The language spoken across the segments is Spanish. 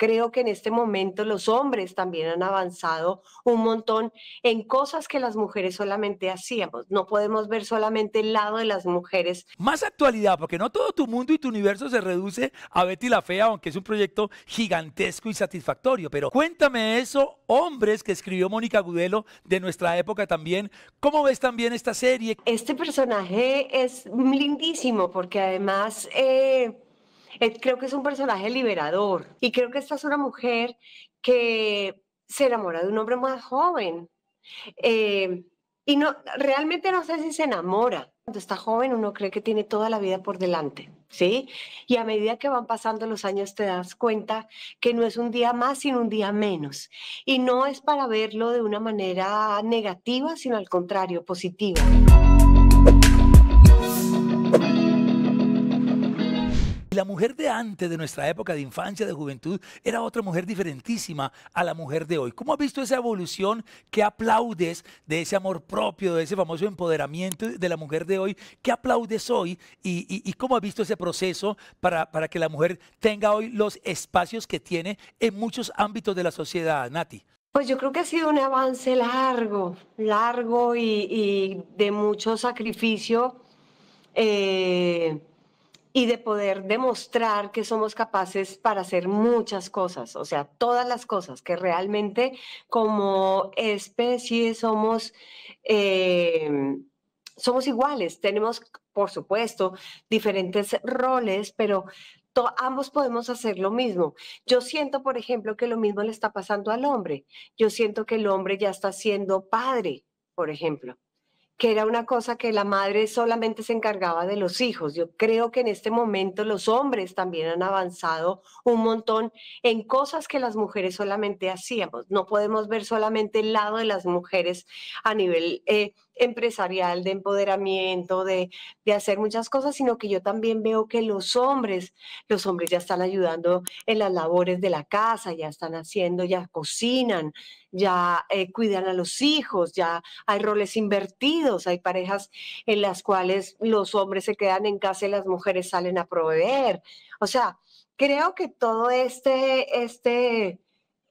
creo que en este momento los hombres también han avanzado un montón en cosas que las mujeres solamente hacíamos. No podemos ver solamente el lado de las mujeres. Más actualidad, porque no todo tu mundo y tu universo se reduce a Betty la Fea, aunque es un proyecto gigantesco y satisfactorio. Pero cuéntame eso, hombres, que escribió Mónica Gudelo de nuestra época también. ¿Cómo ves también esta serie? Este personaje es lindísimo porque además... Eh, eh, creo que es un personaje liberador y creo que esta es una mujer que se enamora de un hombre más joven. Eh, y no, realmente no sé si se enamora. Cuando está joven uno cree que tiene toda la vida por delante, ¿sí? Y a medida que van pasando los años te das cuenta que no es un día más, sino un día menos. Y no es para verlo de una manera negativa, sino al contrario, positiva. la mujer de antes, de nuestra época de infancia, de juventud, era otra mujer diferentísima a la mujer de hoy. ¿Cómo has visto esa evolución ¿Qué aplaudes de ese amor propio, de ese famoso empoderamiento de la mujer de hoy? ¿Qué aplaudes hoy y, cómo has visto ese proceso para, para que la mujer tenga hoy los espacios que tiene en muchos ámbitos de la sociedad, Nati? Pues yo creo que ha sido un avance largo, largo y, y de mucho sacrificio. Eh, y de poder demostrar que somos capaces para hacer muchas cosas, o sea, todas las cosas, que realmente como especie somos, eh, somos iguales, tenemos, por supuesto, diferentes roles, pero ambos podemos hacer lo mismo. Yo siento, por ejemplo, que lo mismo le está pasando al hombre. Yo siento que el hombre ya está siendo padre, por ejemplo que era una cosa que la madre solamente se encargaba de los hijos. Yo creo que en este momento los hombres también han avanzado un montón en cosas que las mujeres solamente hacíamos. No podemos ver solamente el lado de las mujeres a nivel... Eh, empresarial, de empoderamiento, de, hacer muchas cosas, sino que yo también veo que los hombres, los hombres ya están ayudando en las labores de la casa, ya están haciendo, ya cocinan, ya eh, cuidan a los hijos, ya hay roles invertidos, hay parejas en las cuales los hombres se quedan en casa y las mujeres salen a proveer. O sea, creo que todo este, este,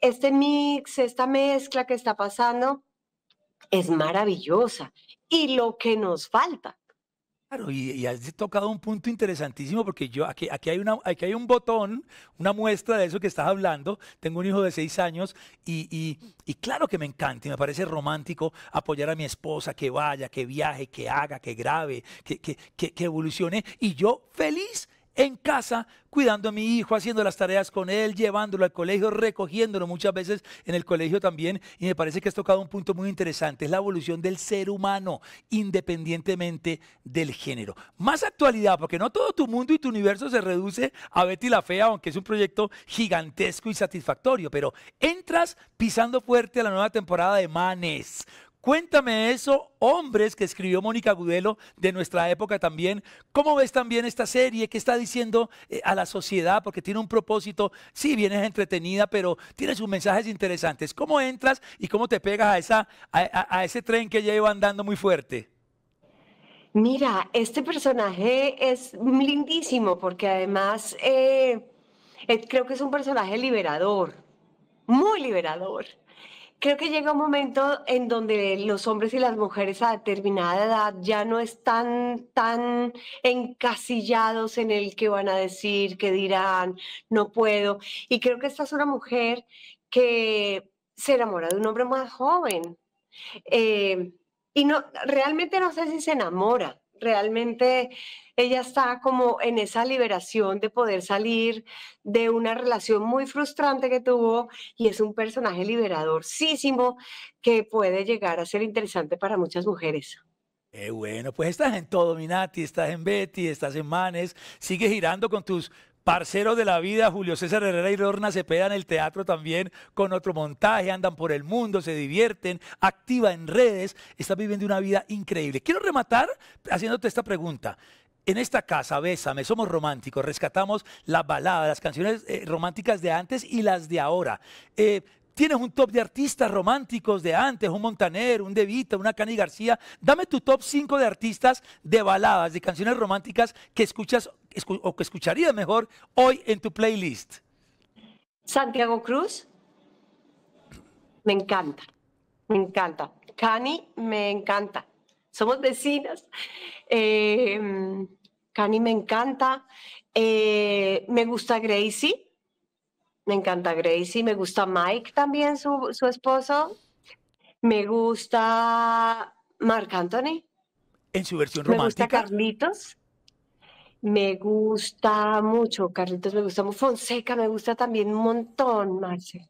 este mix, esta mezcla que está pasando, es maravillosa y lo que nos falta. Claro, y, has tocado un punto interesantísimo porque yo aquí, hay una, hay un botón, una muestra de eso que estás hablando. Tengo un hijo de seis años y, claro que me encanta y me parece romántico apoyar a mi esposa, que vaya, que viaje, que haga, que grabe, que, que, que, que evolucione. Y yo feliz en casa, cuidando a mi hijo, haciendo las tareas con él, llevándolo al colegio, recogiéndolo muchas veces en el colegio también. Y me parece que has tocado un punto muy interesante, es la evolución del ser humano, independientemente del género. Más actualidad, porque no todo tu mundo y tu universo se reduce a Betty la Fea, aunque es un proyecto gigantesco y satisfactorio, pero entras pisando fuerte a la nueva temporada de Manes Cuéntame eso, hombres, que escribió Mónica Gudelo de nuestra época también. ¿Cómo ves también esta serie? ¿Qué está diciendo eh, a la sociedad? Porque tiene un propósito. Sí, vienes entretenida, pero tiene sus mensajes interesantes. ¿Cómo entras y cómo te pegas a, esa, a, ese tren que ya iba andando muy fuerte? Mira, este personaje es lindísimo porque además eh, eh, creo que es un personaje liberador, muy liberador creo que llega un momento en donde los hombres y las mujeres a determinada edad ya no están tan encasillados en el que van a decir, que dirán, no puedo. Y creo que esta es una mujer que se enamora de un hombre más joven. Eh, y no, realmente no sé si se enamora, realmente ella está como en esa liberación de poder salir de una relación muy frustrante que tuvo y es un personaje liberadorísimo que puede llegar a ser interesante para muchas mujeres. Eh, bueno, pues estás en todo, Minati, estás en Betty, estás en Manes, sigue girando con tus Parcero de la vida, Julio César Herrera y Lorna Cepeda en el teatro también con otro montaje, andan por el mundo, se divierten, activa en redes, está viviendo una vida increíble. Quiero rematar haciéndote esta pregunta. En esta casa, Bésame, somos románticos, rescatamos la balada, las canciones eh, románticas de antes y las de ahora. Eh, Tienes un top de artistas románticos de antes, un Montaner, un De una Cani García. Dame tu top 5 de artistas de baladas, de canciones románticas que escuchas o que escucharías mejor hoy en tu playlist. Santiago Cruz. Me encanta. Me encanta. Cani me encanta. Somos vecinas. Eh, Cani me encanta. Eh, me gusta Gracie. Me encanta Gracie, me gusta Mike también, su, esposo. Me gusta Marc Anthony. En su versión romántica. Me gusta Carlitos. Me gusta mucho, Carlitos, me gusta mucho. Fonseca me gusta también un montón, Marce.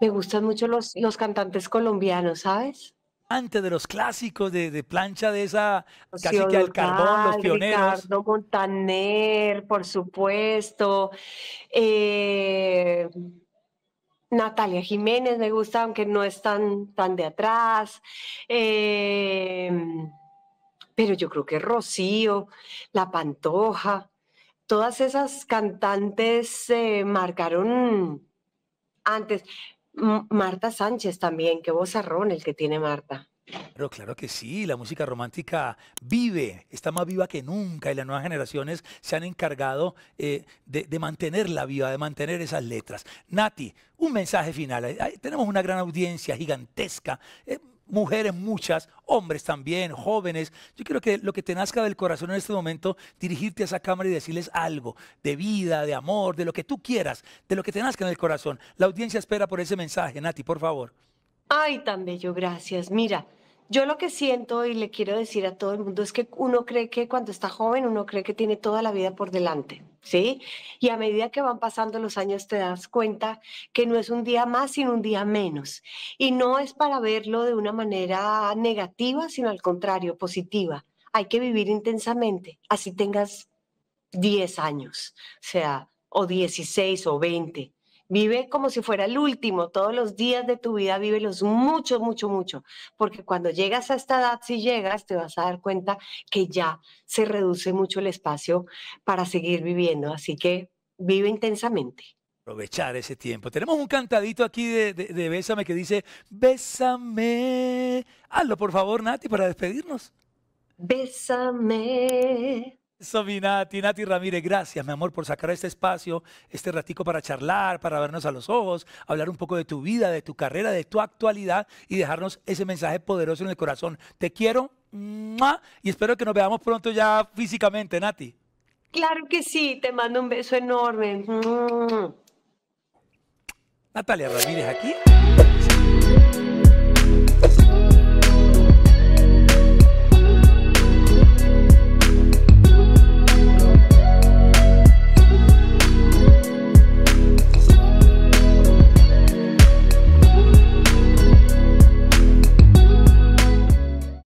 Me gustan mucho los, los cantantes colombianos, ¿sabes? antes de los clásicos de, plancha de esa, casi que al carbón, los pioneros. Ricardo Montaner, por supuesto. Eh, Natalia Jiménez me gusta, aunque no es tan, de atrás. Eh, pero yo creo que Rocío, La Pantoja, todas esas cantantes se marcaron antes. Marta Sánchez también, qué vozarrón el que tiene Marta. Pero claro que sí, la música romántica vive, está más viva que nunca y las nuevas generaciones se han encargado eh, de, mantenerla viva, de mantener esas letras. Nati, un mensaje final. Tenemos una gran audiencia gigantesca. Eh, mujeres muchas, hombres también, jóvenes. Yo quiero que lo que te nazca del corazón en este momento, dirigirte a esa cámara y decirles algo de vida, de amor, de lo que tú quieras, de lo que te nazca en el corazón. La audiencia espera por ese mensaje, Nati, por favor. Ay, tan bello, gracias. Mira, yo lo que siento y le quiero decir a todo el mundo es que uno cree que cuando está joven, uno cree que tiene toda la vida por delante. ¿sí? Y a medida que van pasando los años te das cuenta que no es un día más, sino un día menos. Y no es para verlo de una manera negativa, sino al contrario, positiva. Hay que vivir intensamente, así tengas 10 años, o sea, o 16 o 20. Vive como si fuera el último, todos los días de tu vida, vívelos mucho, mucho, mucho, porque cuando llegas a esta edad, si llegas, te vas a dar cuenta que ya se reduce mucho el espacio para seguir viviendo, así que vive intensamente. Aprovechar ese tiempo. Tenemos un cantadito aquí de, de Bésame que dice, Bésame. Hazlo, por favor, Nati, para despedirnos. Bésame eso, Nati, Nati Ramírez, gracias, mi amor, por sacar este espacio, este ratico para charlar, para vernos a los ojos, hablar un poco de tu vida, de tu carrera, de tu actualidad y dejarnos ese mensaje poderoso en el corazón. Te quiero y espero que nos veamos pronto ya físicamente, Nati. Claro que sí, te mando un beso enorme. Natalia Ramírez aquí.